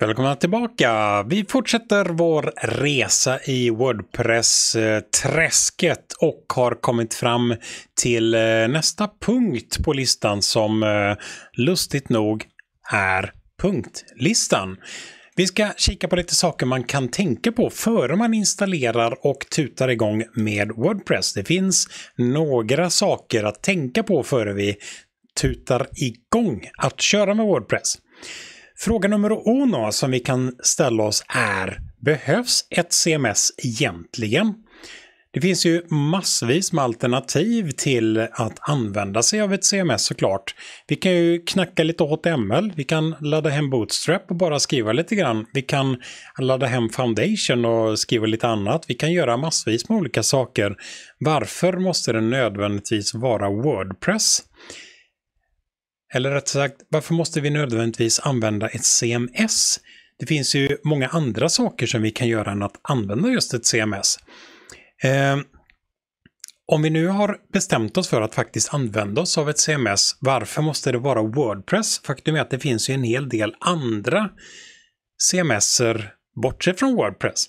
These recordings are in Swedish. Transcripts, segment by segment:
Välkomna tillbaka! Vi fortsätter vår resa i Wordpress-träsket eh, och har kommit fram till eh, nästa punkt på listan som eh, lustigt nog är punktlistan. Vi ska kika på lite saker man kan tänka på före man installerar och tutar igång med Wordpress. Det finns några saker att tänka på före vi tutar igång att köra med Wordpress. Fråga nummer uno som vi kan ställa oss är, behövs ett CMS egentligen? Det finns ju massvis med alternativ till att använda sig av ett CMS såklart. Vi kan ju knacka lite HTML, vi kan ladda hem Bootstrap och bara skriva lite grann. Vi kan ladda hem Foundation och skriva lite annat. Vi kan göra massvis med olika saker. Varför måste det nödvändigtvis vara Wordpress? Eller rätt sagt, varför måste vi nödvändigtvis använda ett CMS? Det finns ju många andra saker som vi kan göra än att använda just ett CMS. Eh, om vi nu har bestämt oss för att faktiskt använda oss av ett CMS, varför måste det vara Wordpress? Faktum är att det finns ju en hel del andra CMSer bortsett från Wordpress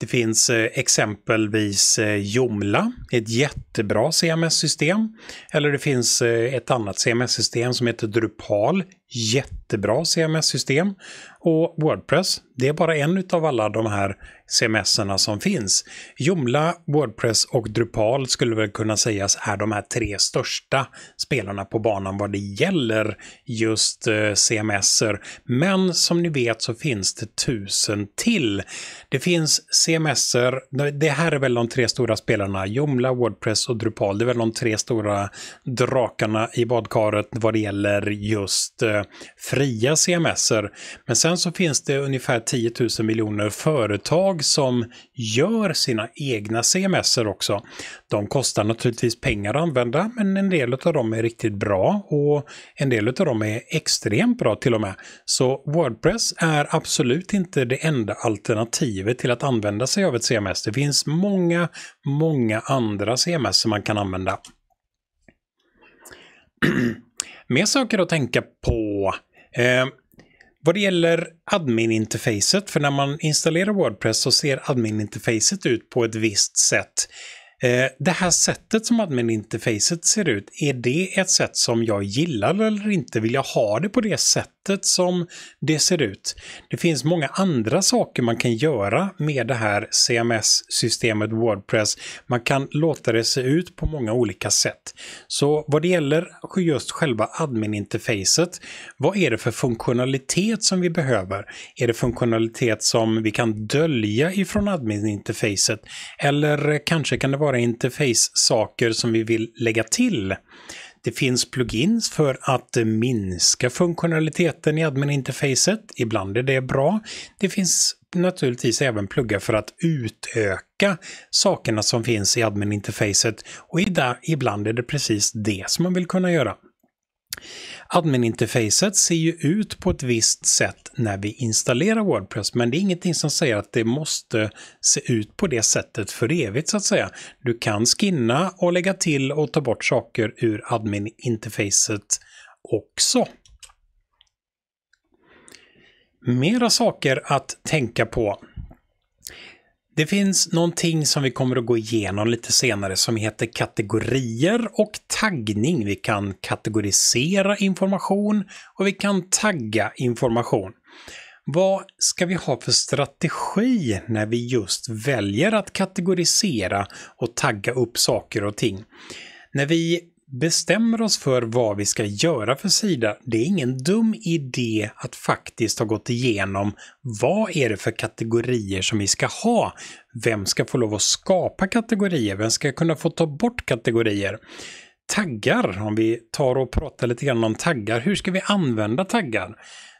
det finns eh, exempelvis eh, Jomla, ett jättebra CMS-system. Eller det finns eh, ett annat CMS-system som heter Drupal, jättebra CMS-system. Och Wordpress, det är bara en av alla de här CMS-erna som finns. Jomla, Wordpress och Drupal skulle väl kunna sägas är de här tre största spelarna på banan vad det gäller just eh, CMS-er. Men som ni vet så finns det tusen till. Det finns CMS-er, det här är väl de tre stora spelarna, Jomla, Wordpress och Drupal. Det är väl de tre stora drakarna i badkaret vad det gäller just eh, fria CMSer. Men sen så finns det ungefär 10 000 miljoner företag som gör sina egna CMSer också. De kostar naturligtvis pengar att använda, men en del av dem är riktigt bra och en del av dem är extremt bra till och med. Så Wordpress är absolut inte det enda alternativet till att använda sig av ett CMS. Det finns många, många andra CMS som man kan använda. Mer saker att tänka på. Eh, vad det gäller admin-interfacet, för när man installerar Wordpress så ser admin ut på ett visst sätt. Eh, det här sättet som admin ser ut, är det ett sätt som jag gillar eller inte? Vill jag ha det på det sättet? sättet som det ser ut. Det finns många andra saker man kan göra med det här CMS-systemet Wordpress. Man kan låta det se ut på många olika sätt. Så vad det gäller just själva admin-interfacet, vad är det för funktionalitet som vi behöver? Är det funktionalitet som vi kan dölja ifrån admin Eller kanske kan det vara interface-saker som vi vill lägga till? Det finns plugins för att eh, minska funktionaliteten i admin-interfacet. Ibland är det bra. Det finns naturligtvis även pluggar för att utöka sakerna som finns i admin-interfacet och ibland är det precis det som man vill kunna göra. Admin-interfacet ser ju ut på ett visst sätt när vi installerar Wordpress, men det är ingenting som säger att det måste se ut på det sättet för evigt så att säga. Du kan skinna och lägga till och ta bort saker ur admin också. Mera saker att tänka på. Det finns någonting som vi kommer att gå igenom lite senare som heter kategorier och taggning. Vi kan kategorisera information och vi kan tagga information. Vad ska vi ha för strategi när vi just väljer att kategorisera och tagga upp saker och ting? När vi bestämmer oss för vad vi ska göra för sida, det är ingen dum idé att faktiskt ha gått igenom vad är det för kategorier som vi ska ha? Vem ska få lov att skapa kategorier? Vem ska kunna få ta bort kategorier? Taggar, om vi tar och pratar lite grann om taggar, hur ska vi använda taggar?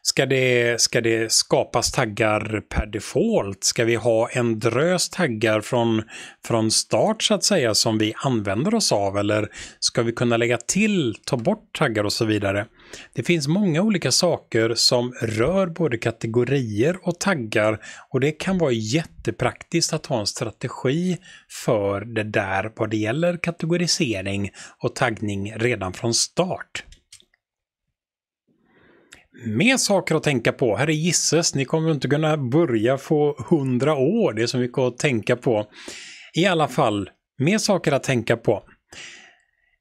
Ska det, ska det skapas taggar per default? Ska vi ha en drös taggar från, från start så att säga som vi använder oss av? Eller ska vi kunna lägga till, ta bort taggar och så vidare? Det finns många olika saker som rör både kategorier och taggar och det kan vara jättepraktiskt att ha en strategi för det där vad det gäller kategorisering och taggning redan från start. Mer saker att tänka på. Herre gisses, ni kommer inte kunna börja få hundra år. Det är så mycket att tänka på. I alla fall, mer saker att tänka på.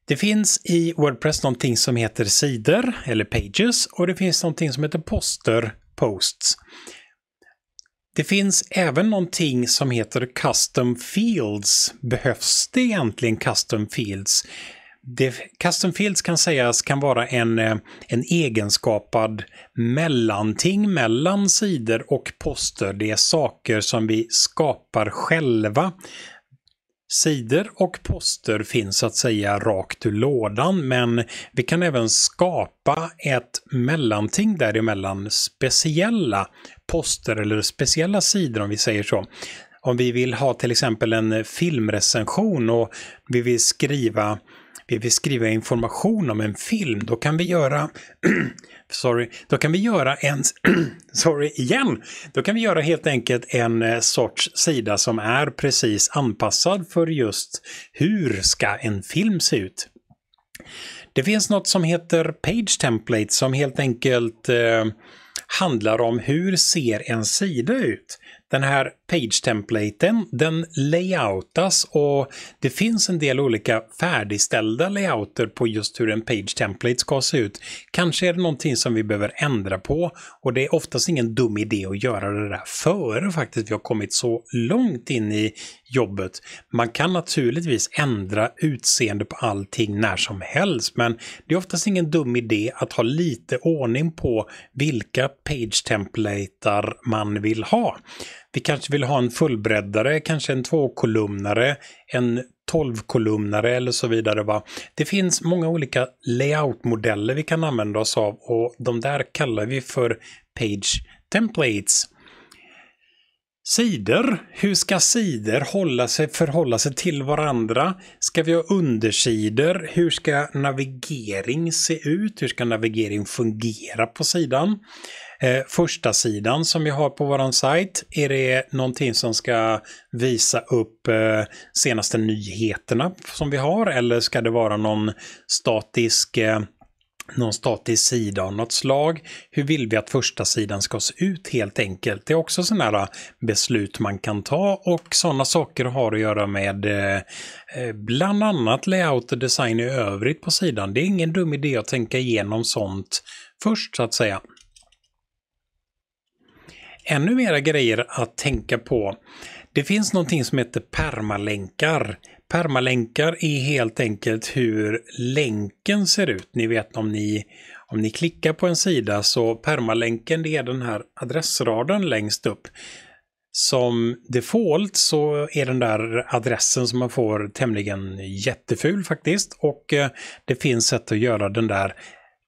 Det finns i Wordpress någonting som heter sidor eller pages och det finns någonting som heter poster, posts. Det finns även någonting som heter custom fields. Behövs det egentligen custom fields? det, custom fields kan sägas kan vara en, eh, en egenskapad mellanting mellan sidor och poster. Det är saker som vi skapar själva. Sidor och poster finns så att säga rakt ur lådan, men vi kan även skapa ett mellanting däremellan, speciella poster eller speciella sidor om vi säger så. Om vi vill ha till exempel en filmrecension och vi vill skriva vi vill skriva information om en film, då kan vi göra Sorry. Då kan vi göra en... sorry, igen! Då kan vi göra helt enkelt en eh, sorts sida som är precis anpassad för just hur ska en film se ut. Det finns något som heter Page Template som helt enkelt eh, handlar om hur ser en sida ut. Den här page-templaten, den layoutas och det finns en del olika färdigställda layouter på just hur en page-template ska se ut. Kanske är det någonting som vi behöver ändra på och det är oftast ingen dum idé att göra det där före faktiskt vi har kommit så långt in i jobbet. Man kan naturligtvis ändra utseende på allting när som helst men det är oftast ingen dum idé att ha lite ordning på vilka page-templatar man vill ha. Vi kanske vill ha en fullbreddare, kanske en tvåkolumnare, en tolvkolumnare eller så vidare. Va? Det finns många olika layoutmodeller vi kan använda oss av och de där kallar vi för page templates. Sidor. Hur ska sidor hålla sig, förhålla sig till varandra? Ska vi ha undersidor? Hur ska navigering se ut? Hur ska navigering fungera på sidan? Eh, första sidan som vi har på vår sajt, är det någonting som ska visa upp eh, senaste nyheterna som vi har eller ska det vara någon statisk eh, någon statisk sida av något slag. Hur vill vi att första sidan ska se ut helt enkelt? Det är också sådana eh, beslut man kan ta och sådana saker har att göra med eh, eh, bland annat layout och design i övrigt på sidan. Det är ingen dum idé att tänka igenom sånt först så att säga ännu mera grejer att tänka på. Det finns någonting som heter permalänkar. Permalänkar är helt enkelt hur länken ser ut. Ni vet om ni, om ni klickar på en sida så permalänken det är den här adressraden längst upp. Som default så är den där adressen som man får tämligen jätteful faktiskt och eh, det finns sätt att göra den där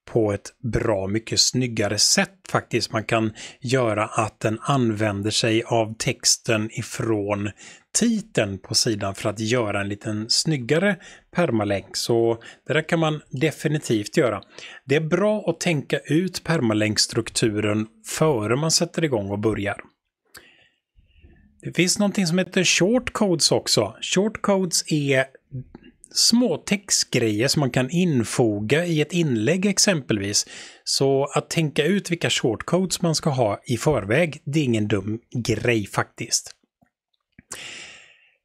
på ett bra mycket snyggare sätt faktiskt. Man kan göra att den använder sig av texten ifrån titeln på sidan för att göra en liten snyggare permalänk. Så det där kan man definitivt göra. Det är bra att tänka ut permalänkstrukturen före man sätter igång och börjar. Det finns någonting som heter shortcodes också. Shortcodes är små textgrejer som man kan infoga i ett inlägg exempelvis. Så att tänka ut vilka shortcodes man ska ha i förväg, det är ingen dum grej faktiskt.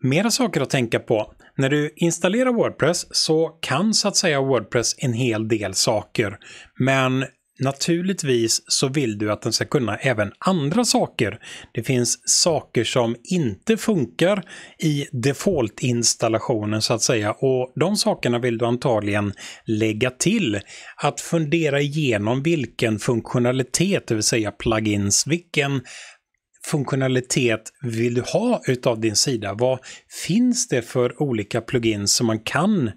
Mera saker att tänka på. När du installerar Wordpress så kan så att säga Wordpress en hel del saker. Men Naturligtvis så vill du att den ska kunna även andra saker. Det finns saker som inte funkar i default-installationen så att säga och de sakerna vill du antagligen lägga till. Att fundera igenom vilken funktionalitet, det vill säga plugins, vilken funktionalitet vill du ha utav din sida? Vad finns det för olika plugins som man kan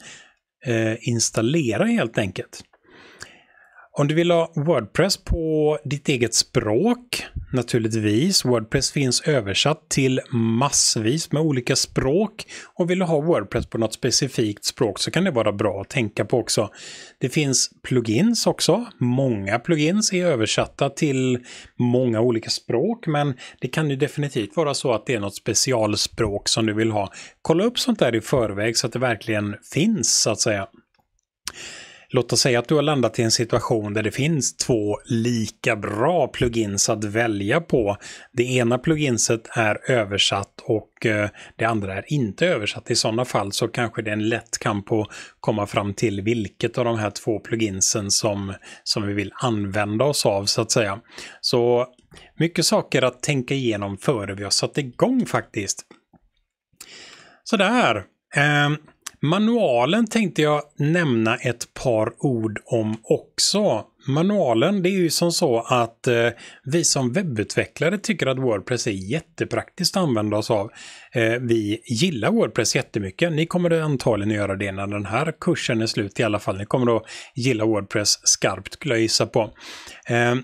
eh, installera helt enkelt? Om du vill ha Wordpress på ditt eget språk, naturligtvis. Wordpress finns översatt till massvis med olika språk. Och vill du ha Wordpress på något specifikt språk så kan det vara bra att tänka på också. Det finns plugins också. Många plugins är översatta till många olika språk, men det kan ju definitivt vara så att det är något specialspråk som du vill ha. Kolla upp sånt där i förväg så att det verkligen finns, så att säga låt oss säga att du har landat i en situation där det finns två lika bra plugins att välja på. Det ena pluginset är översatt och eh, det andra är inte översatt. I sådana fall så kanske det är en lätt kamp att komma fram till vilket av de här två pluginsen som, som vi vill använda oss av så att säga. Så mycket saker att tänka igenom före vi har satt igång faktiskt. Sådär. Eh, Manualen tänkte jag nämna ett par ord om också. Manualen, det är ju som så att eh, vi som webbutvecklare tycker att Wordpress är jättepraktiskt att använda oss av. Eh, vi gillar Wordpress jättemycket. Ni kommer att antagligen göra det när den här kursen är slut i alla fall. Ni kommer att gilla Wordpress skarpt, skulle jag gissa på. Eh,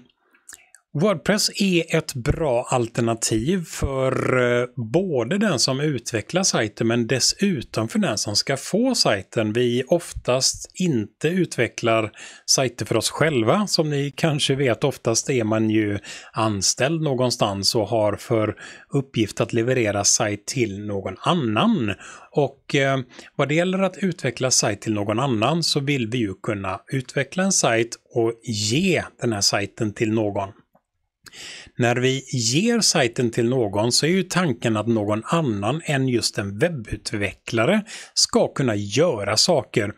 Wordpress är ett bra alternativ för eh, både den som utvecklar sajten men dessutom för den som ska få sajten. Vi oftast inte utvecklar sajter för oss själva. Som ni kanske vet oftast är man ju anställd någonstans och har för uppgift att leverera sajt till någon annan. Och eh, vad det gäller att utveckla sajt till någon annan så vill vi ju kunna utveckla en sajt och ge den här sajten till någon. När vi ger sajten till någon så är ju tanken att någon annan än just en webbutvecklare ska kunna göra saker.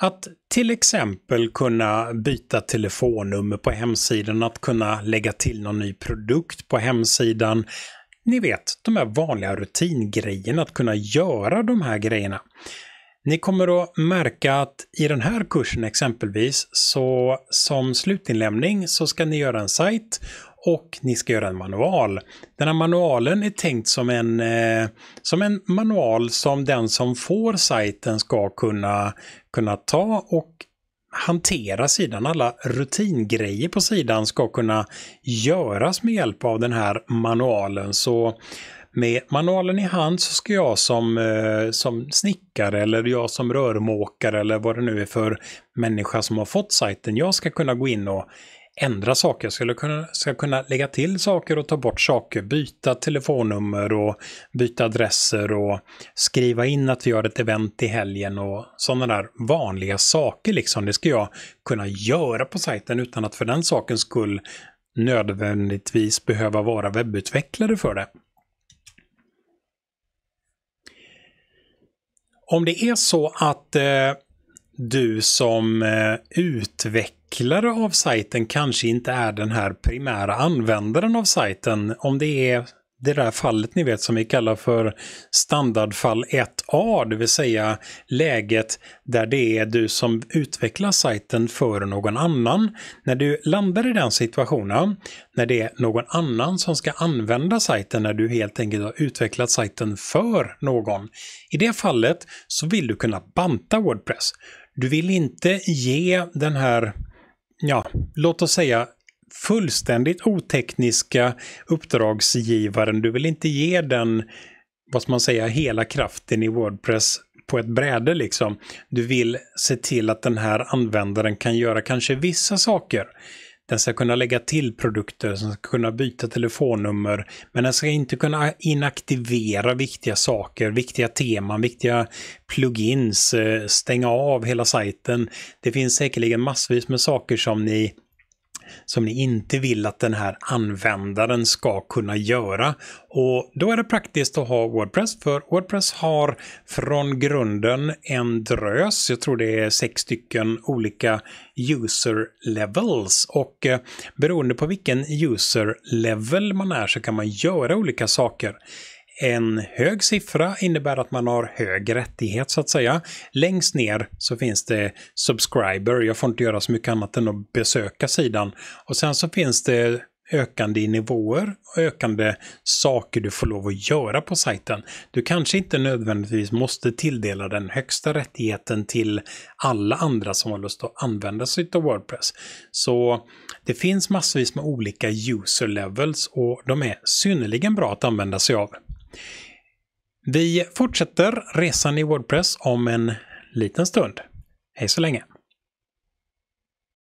Att till exempel kunna byta telefonnummer på hemsidan, att kunna lägga till någon ny produkt på hemsidan. Ni vet, de här vanliga rutingrejerna, att kunna göra de här grejerna. Ni kommer att märka att i den här kursen exempelvis så som slutinlämning så ska ni göra en sajt och ni ska göra en manual. Den här manualen är tänkt som en, eh, som en manual som den som får sajten ska kunna, kunna ta och hantera sidan. Alla rutingrejer på sidan ska kunna göras med hjälp av den här manualen. Så med manualen i hand så ska jag som, eh, som snickare eller jag som rörmåkare eller vad det nu är för människa som har fått sajten, jag ska kunna gå in och ändra saker. Jag skulle kunna, ska kunna lägga till saker och ta bort saker, byta telefonnummer och byta adresser och skriva in att vi har ett event i helgen och sådana där vanliga saker liksom. Det ska jag kunna göra på sajten utan att för den sakens skull nödvändigtvis behöva vara webbutvecklare för det. Om det är så att eh, du som eh, utvecklare av sajten kanske inte är den här primära användaren av sajten, om det är det där fallet ni vet som vi kallar för standardfall 1A, det vill säga läget där det är du som utvecklar sajten för någon annan. När du landar i den situationen, när det är någon annan som ska använda sajten, när du helt enkelt har utvecklat sajten för någon. I det fallet så vill du kunna banta Wordpress. Du vill inte ge den här ja, låt oss säga fullständigt otekniska uppdragsgivaren. Du vill inte ge den, vad ska man säga, hela kraften i Wordpress på ett bräde liksom. Du vill se till att den här användaren kan göra kanske vissa saker. Den ska kunna lägga till produkter, den ska kunna byta telefonnummer, men den ska inte kunna inaktivera viktiga saker, viktiga teman, viktiga plugins, eh, stänga av hela sajten. Det finns säkerligen massvis med saker som ni som ni inte vill att den här användaren ska kunna göra. Och då är det praktiskt att ha Wordpress för Wordpress har från grunden en drös, jag tror det är sex stycken olika user levels och eh, beroende på vilken user level man är så kan man göra olika saker. En hög siffra innebär att man har hög rättighet så att säga. Längst ner så finns det subscriber, jag får inte göra så mycket annat än att besöka sidan. Och sen så finns det ökande i nivåer och ökande saker du får lov att göra på sajten. Du kanske inte nödvändigtvis måste tilldela den högsta rättigheten till alla andra som har lust att använda sig av Wordpress. Så det finns massvis med olika user levels och de är synnerligen bra att använda sig av. Vi fortsätter resan i Wordpress om en liten stund. Hej så länge!